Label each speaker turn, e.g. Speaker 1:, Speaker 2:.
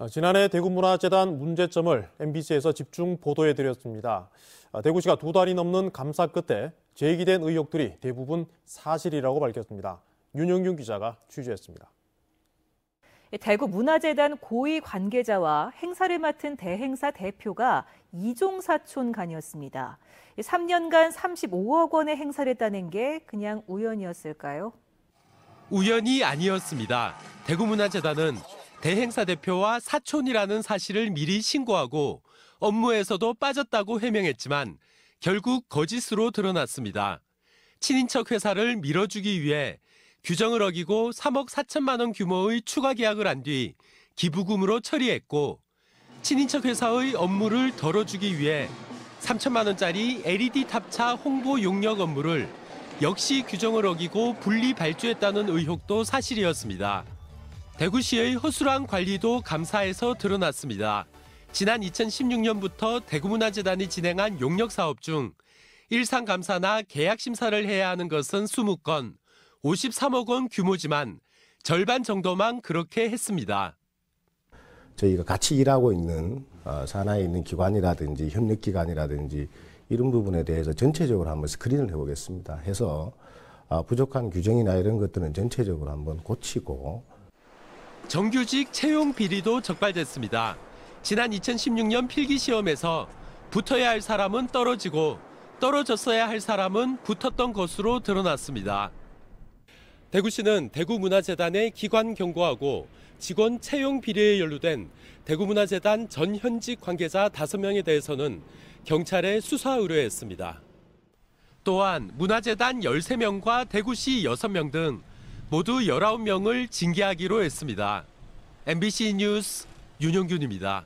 Speaker 1: 어, 지난해 대구문화재단 문제점을 MBC에서 집중 보도해 드렸습니다. 어, 대구시가 두 달이 넘는 감사 끝에 제기된 의혹들이 대부분 사실이라고 밝혔습니다. 윤영균 기자가 취재했습니다.
Speaker 2: 예, 대구문화재단 고위 관계자와 행사를 맡은 대행사 대표가 이종사촌 간이었습니다. 3년간 예, 35억 원의 행사를 따낸 게 그냥 우연이었을까요?
Speaker 3: 우연이 아니었습니다. 대구문화재단은 대행사 대표와 사촌이라는 사실을 미리 신고하고 업무에서도 빠졌다고 해명했지만 결국 거짓으로 드러났습니다. 친인척 회사를 밀어주기 위해 규정을 어기고 3억 4천만 원 규모의 추가 계약을 한 뒤 기부금으로 처리했고 친인척 회사의 업무를 덜어주기 위해 3천만 원짜리 LED 탑차 홍보 용역 업무를 역시 규정을 어기고 분리 발주했다는 의혹도 사실이었습니다. 대구시의 허술한 관리도 감사에서 드러났습니다. 지난 2016년부터 대구문화재단이 진행한 용역 사업 중 일상 감사나 계약 심사를 해야 하는 것은 20건, 53억 원 규모지만 절반 정도만 그렇게 했습니다.
Speaker 4: 저희가 같이 일하고 있는 어, 산하에 있는 기관이라든지 협력기관이라든지 이런 부분에 대해서 전체적으로 한번 스크린을 해보겠습니다. 해서 어, 부족한 규정이나 이런 것들은 전체적으로 한번 고치고
Speaker 3: 정규직 채용 비리도 적발됐습니다. 지난 2016년 필기 시험에서 붙어야 할 사람은 떨어지고 떨어졌어야 할 사람은 붙었던 것으로 드러났습니다. 대구시는 대구문화재단에 기관 경고하고 직원 채용 비리에 연루된 대구문화재단 전 현직 관계자 5명에 대해서는 경찰에 수사 의뢰했습니다. 또한 문화재단 13명과 대구시 6명 등 모두 19명을 징계하기로 했습니다. MBC 뉴스 윤영균입니다.